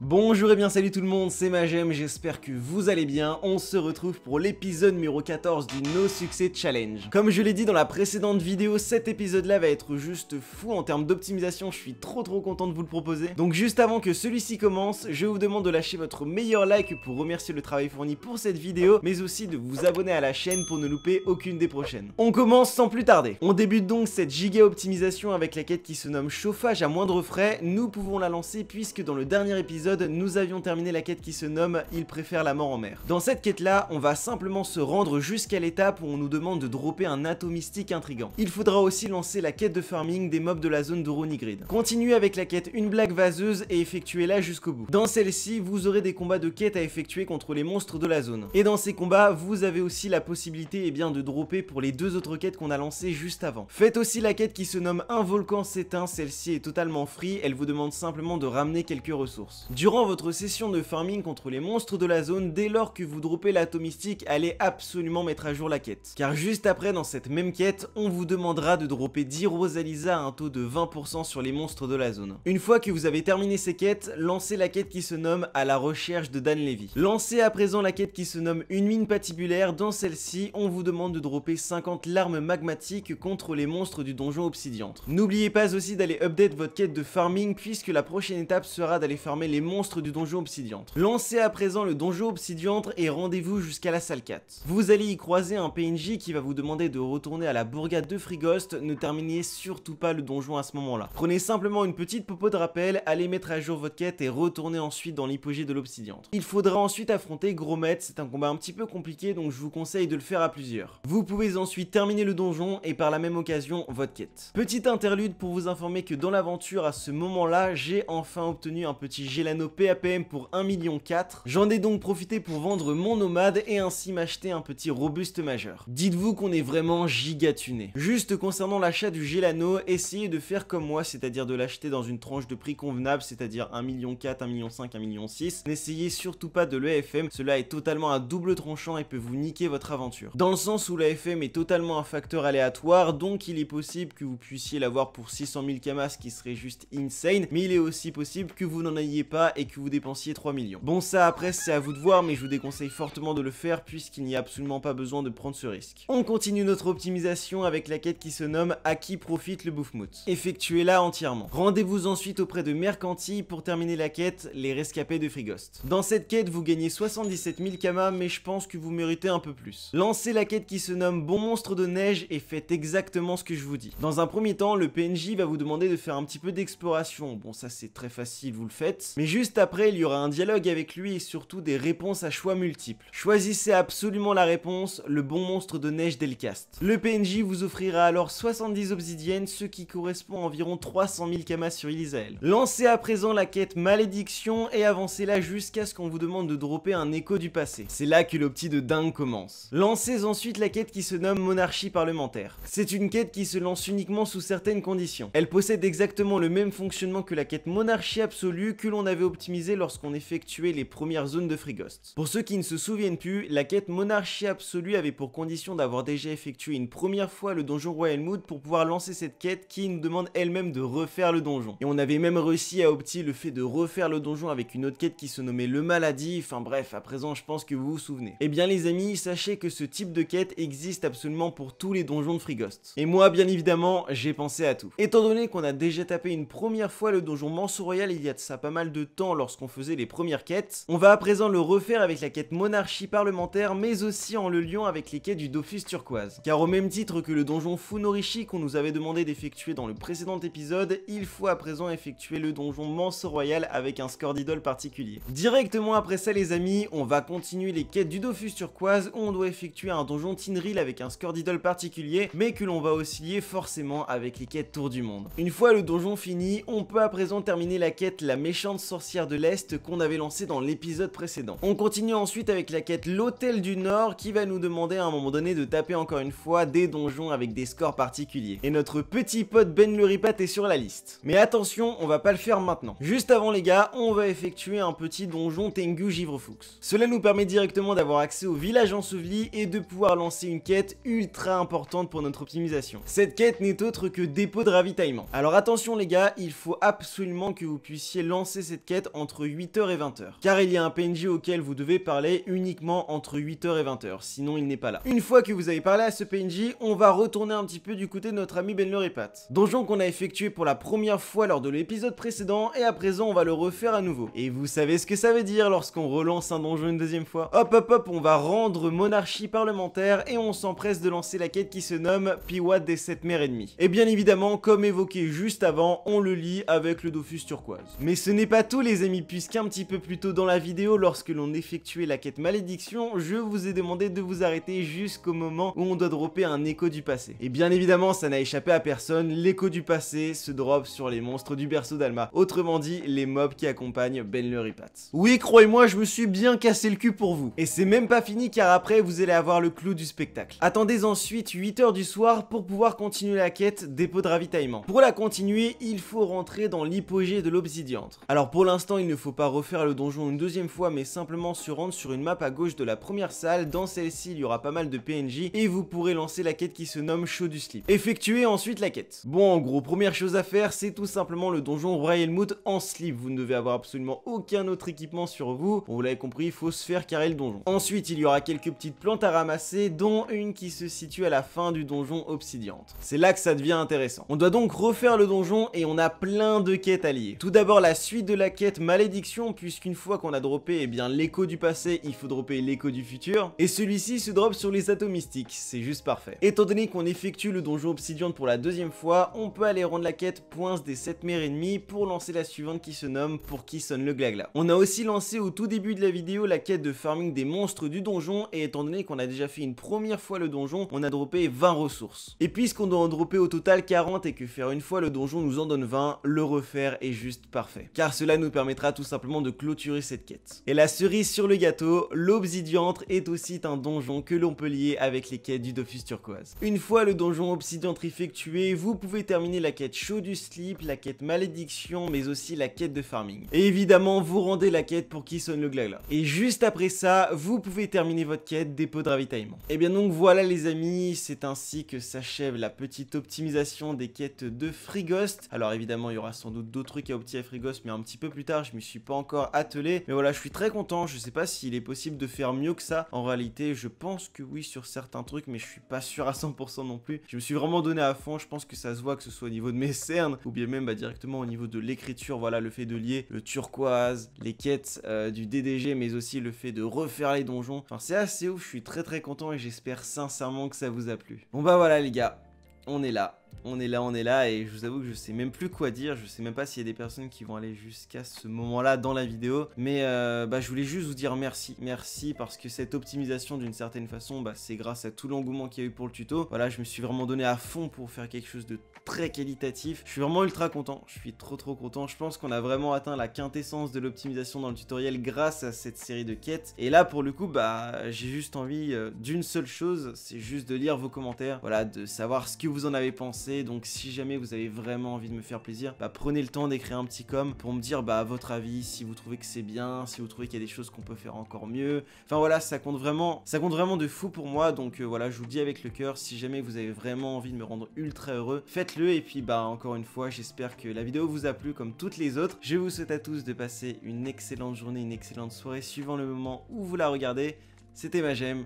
Bonjour et bien salut tout le monde, c'est Majem, j'espère que vous allez bien. On se retrouve pour l'épisode numéro 14 du No Success Challenge. Comme je l'ai dit dans la précédente vidéo, cet épisode-là va être juste fou en termes d'optimisation, je suis trop trop content de vous le proposer. Donc juste avant que celui-ci commence, je vous demande de lâcher votre meilleur like pour remercier le travail fourni pour cette vidéo, mais aussi de vous abonner à la chaîne pour ne louper aucune des prochaines. On commence sans plus tarder. On débute donc cette giga optimisation avec la quête qui se nomme chauffage à moindre frais. Nous pouvons la lancer puisque dans le dernier épisode, nous avions terminé la quête qui se nomme « Il préfère la mort en mer ». Dans cette quête-là, on va simplement se rendre jusqu'à l'étape où on nous demande de dropper un atomistique intrigant. Il faudra aussi lancer la quête de farming des mobs de la zone Ronigrid. Continuez avec la quête « Une blague vaseuse » et effectuez-la jusqu'au bout. Dans celle-ci, vous aurez des combats de quête à effectuer contre les monstres de la zone. Et dans ces combats, vous avez aussi la possibilité et eh bien, de dropper pour les deux autres quêtes qu'on a lancées juste avant. Faites aussi la quête qui se nomme « Un volcan s'éteint », celle-ci est totalement free, elle vous demande simplement de ramener quelques ressources. Durant votre session de farming contre les monstres de la zone, dès lors que vous droppez l'atomistique, allez absolument mettre à jour la quête. Car juste après, dans cette même quête, on vous demandera de dropper 10 Rosalisa à un taux de 20% sur les monstres de la zone. Une fois que vous avez terminé ces quêtes, lancez la quête qui se nomme à la recherche de Dan Levy. Lancez à présent la quête qui se nomme une mine patibulaire. Dans celle-ci, on vous demande de dropper 50 larmes magmatiques contre les monstres du donjon obsidiantre. N'oubliez pas aussi d'aller update votre quête de farming puisque la prochaine étape sera d'aller farmer les monstres du donjon obsidiantre. Lancez à présent le donjon obsidiantre et rendez-vous jusqu'à la salle 4. Vous allez y croiser un PNJ qui va vous demander de retourner à la bourgade de Frigost, ne terminez surtout pas le donjon à ce moment-là. Prenez simplement une petite popo de rappel, allez mettre à jour votre quête et retournez ensuite dans l'hypogée de l'obsidiante. Il faudra ensuite affronter Gromet, c'est un combat un petit peu compliqué donc je vous conseille de le faire à plusieurs. Vous pouvez ensuite terminer le donjon et par la même occasion votre quête. Petite interlude pour vous informer que dans l'aventure à ce moment-là, j'ai enfin obtenu un petit gel nos PAPM pour 1 ,4 J'en ai donc profité pour vendre mon nomade et ainsi m'acheter un petit robuste majeur. Dites-vous qu'on est vraiment gigatuné. Juste concernant l'achat du Gelano, essayez de faire comme moi, c'est-à-dire de l'acheter dans une tranche de prix convenable, c'est-à-dire 1 ,4 million, 1 million 1 million N'essayez surtout pas de l'EFM, cela est totalement un double tranchant et peut vous niquer votre aventure. Dans le sens où l'EFM est totalement un facteur aléatoire, donc il est possible que vous puissiez l'avoir pour 600 000 kamas, ce qui serait juste insane, mais il est aussi possible que vous n'en ayez pas et que vous dépensiez 3 millions. Bon ça après c'est à vous de voir mais je vous déconseille fortement de le faire puisqu'il n'y a absolument pas besoin de prendre ce risque. On continue notre optimisation avec la quête qui se nomme à qui profite le Bouffemout Effectuez-la entièrement. Rendez-vous ensuite auprès de Mercanti pour terminer la quête les rescapés de Frigost. Dans cette quête vous gagnez 77 000 kamas mais je pense que vous méritez un peu plus. Lancez la quête qui se nomme bon monstre de neige et faites exactement ce que je vous dis. Dans un premier temps le PNJ va vous demander de faire un petit peu d'exploration. Bon ça c'est très facile vous le faites mais Juste après, il y aura un dialogue avec lui et surtout des réponses à choix multiples. Choisissez absolument la réponse, le bon monstre de neige d'Elcast. Le PNJ vous offrira alors 70 obsidiennes, ce qui correspond à environ 300 000 kamas sur Ilisael. Lancez à présent la quête Malédiction et avancez-la jusqu'à ce qu'on vous demande de dropper un écho du passé. C'est là que le petit de dingue commence. Lancez ensuite la quête qui se nomme Monarchie parlementaire. C'est une quête qui se lance uniquement sous certaines conditions. Elle possède exactement le même fonctionnement que la quête Monarchie absolue que l'on avait optimisé lorsqu'on effectuait les premières zones de ghost Pour ceux qui ne se souviennent plus, la quête Monarchie Absolue avait pour condition d'avoir déjà effectué une première fois le donjon Royal Mood pour pouvoir lancer cette quête qui nous demande elle-même de refaire le donjon. Et on avait même réussi à opti le fait de refaire le donjon avec une autre quête qui se nommait Le Maladie, enfin bref, à présent je pense que vous vous souvenez. Et eh bien les amis, sachez que ce type de quête existe absolument pour tous les donjons de ghost Et moi, bien évidemment, j'ai pensé à tout. Étant donné qu'on a déjà tapé une première fois le donjon Royal, il y a de ça pas mal de temps lorsqu'on faisait les premières quêtes. On va à présent le refaire avec la quête monarchie parlementaire, mais aussi en le liant avec les quêtes du Dofus turquoise. Car au même titre que le donjon Funorishi qu'on nous avait demandé d'effectuer dans le précédent épisode, il faut à présent effectuer le donjon Manso Royal avec un score d'idole particulier. Directement après ça les amis, on va continuer les quêtes du Dofus turquoise où on doit effectuer un donjon Tinril avec un score d'idole particulier, mais que l'on va aussi lier forcément avec les quêtes Tour du Monde. Une fois le donjon fini, on peut à présent terminer la quête La Méchante sorcière de l'Est qu'on avait lancé dans l'épisode précédent. On continue ensuite avec la quête l'Hôtel du Nord qui va nous demander à un moment donné de taper encore une fois des donjons avec des scores particuliers. Et notre petit pote Ben Luripat est sur la liste. Mais attention, on va pas le faire maintenant. Juste avant les gars, on va effectuer un petit donjon Tengu Givrefoux. Cela nous permet directement d'avoir accès au village enseveli et de pouvoir lancer une quête ultra importante pour notre optimisation. Cette quête n'est autre que dépôt de ravitaillement. Alors attention les gars, il faut absolument que vous puissiez lancer cette quête entre 8h et 20h. Car il y a un PNJ auquel vous devez parler uniquement entre 8h et 20h, sinon il n'est pas là. Une fois que vous avez parlé à ce PNJ, on va retourner un petit peu du côté de notre ami Ben Loripat. Donjon qu'on a effectué pour la première fois lors de l'épisode précédent, et à présent on va le refaire à nouveau. Et vous savez ce que ça veut dire lorsqu'on relance un donjon une deuxième fois Hop hop hop, on va rendre monarchie parlementaire, et on s'empresse de lancer la quête qui se nomme Piwa des 7 mers et demi. Et bien évidemment, comme évoqué juste avant, on le lit avec le Dofus turquoise. Mais ce n'est pas tout les amis, puisqu'un petit peu plus tôt dans la vidéo, lorsque l'on effectuait la quête malédiction, je vous ai demandé de vous arrêter jusqu'au moment où on doit dropper un écho du passé. Et bien évidemment, ça n'a échappé à personne, l'écho du passé se drop sur les monstres du berceau d'Alma, autrement dit, les mobs qui accompagnent Ben le Oui, croyez-moi, je me suis bien cassé le cul pour vous. Et c'est même pas fini car après, vous allez avoir le clou du spectacle. Attendez ensuite 8h du soir pour pouvoir continuer la quête dépôt de ravitaillement. Pour la continuer, il faut rentrer dans l'hypogée de l'obsidiante. Alors pour pour l'instant, il ne faut pas refaire le donjon une deuxième fois, mais simplement se rendre sur une map à gauche de la première salle. Dans celle-ci, il y aura pas mal de PNJ et vous pourrez lancer la quête qui se nomme Show du Slip. Effectuez ensuite la quête. Bon, en gros, première chose à faire, c'est tout simplement le donjon Royalmouth en slip. Vous ne devez avoir absolument aucun autre équipement sur vous. Bon, vous l'avez compris, il faut se faire carrer le donjon. Ensuite, il y aura quelques petites plantes à ramasser, dont une qui se situe à la fin du donjon obsidiante. C'est là que ça devient intéressant. On doit donc refaire le donjon et on a plein de quêtes à lier. Tout d'abord, la suite de la quête malédiction puisqu'une fois qu'on a droppé eh bien l'écho du passé, il faut dropper l'écho du futur. Et celui-ci se drop sur les atomistiques, c'est juste parfait. Étant donné qu'on effectue le donjon obsidian pour la deuxième fois, on peut aller rendre la quête pointe des 7 mers ennemies pour lancer la suivante qui se nomme Pour qui sonne le glagla. On a aussi lancé au tout début de la vidéo la quête de farming des monstres du donjon et étant donné qu'on a déjà fait une première fois le donjon, on a droppé 20 ressources. Et puisqu'on doit en dropper au total 40 et que faire une fois le donjon nous en donne 20, le refaire est juste parfait. Car cela nous permettra tout simplement de clôturer cette quête. Et la cerise sur le gâteau, l'obsidiantre est aussi un donjon que l'on peut lier avec les quêtes du Dofus Turquoise. Une fois le donjon obsidiantre effectué, vous pouvez terminer la quête chaud du slip, la quête malédiction, mais aussi la quête de farming. Et évidemment, vous rendez la quête pour qui sonne le glagla. Et juste après ça, vous pouvez terminer votre quête dépôt de ravitaillement. Et eh bien donc voilà les amis, c'est ainsi que s'achève la petite optimisation des quêtes de Frigost. Alors évidemment, il y aura sans doute d'autres trucs à optimiser à Frigost, mais un petit peu plus tard, je m'y suis pas encore attelé. Mais voilà, je suis très content. Je sais pas s'il est possible de faire mieux que ça. En réalité, je pense que oui sur certains trucs, mais je suis pas sûr à 100% non plus. Je me suis vraiment donné à fond. Je pense que ça se voit que ce soit au niveau de mes cernes ou bien même bah, directement au niveau de l'écriture. Voilà, le fait de lier le turquoise, les quêtes euh, du DDG, mais aussi le fait de refaire les donjons. Enfin, c'est assez ouf. Je suis très très content et j'espère sincèrement que ça vous a plu. Bon bah voilà les gars, on est là. On est là, on est là, et je vous avoue que je sais même plus quoi dire, je sais même pas s'il y a des personnes qui vont aller jusqu'à ce moment-là dans la vidéo, mais euh, bah, je voulais juste vous dire merci, merci, parce que cette optimisation d'une certaine façon, bah, c'est grâce à tout l'engouement qu'il y a eu pour le tuto, voilà, je me suis vraiment donné à fond pour faire quelque chose de très qualitatif, je suis vraiment ultra content, je suis trop trop content, je pense qu'on a vraiment atteint la quintessence de l'optimisation dans le tutoriel grâce à cette série de quêtes, et là pour le coup, bah, j'ai juste envie euh, d'une seule chose, c'est juste de lire vos commentaires, voilà, de savoir ce que vous en avez pensé, donc si jamais vous avez vraiment envie de me faire plaisir, bah, prenez le temps d'écrire un petit com pour me dire bah votre avis, si vous trouvez que c'est bien, si vous trouvez qu'il y a des choses qu'on peut faire encore mieux. Enfin voilà, ça compte vraiment, ça compte vraiment de fou pour moi. Donc euh, voilà, je vous dis avec le cœur, si jamais vous avez vraiment envie de me rendre ultra heureux, faites-le. Et puis bah encore une fois, j'espère que la vidéo vous a plu comme toutes les autres. Je vous souhaite à tous de passer une excellente journée, une excellente soirée suivant le moment où vous la regardez. C'était ma gemme.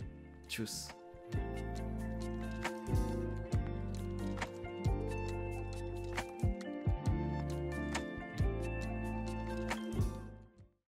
Tchuss.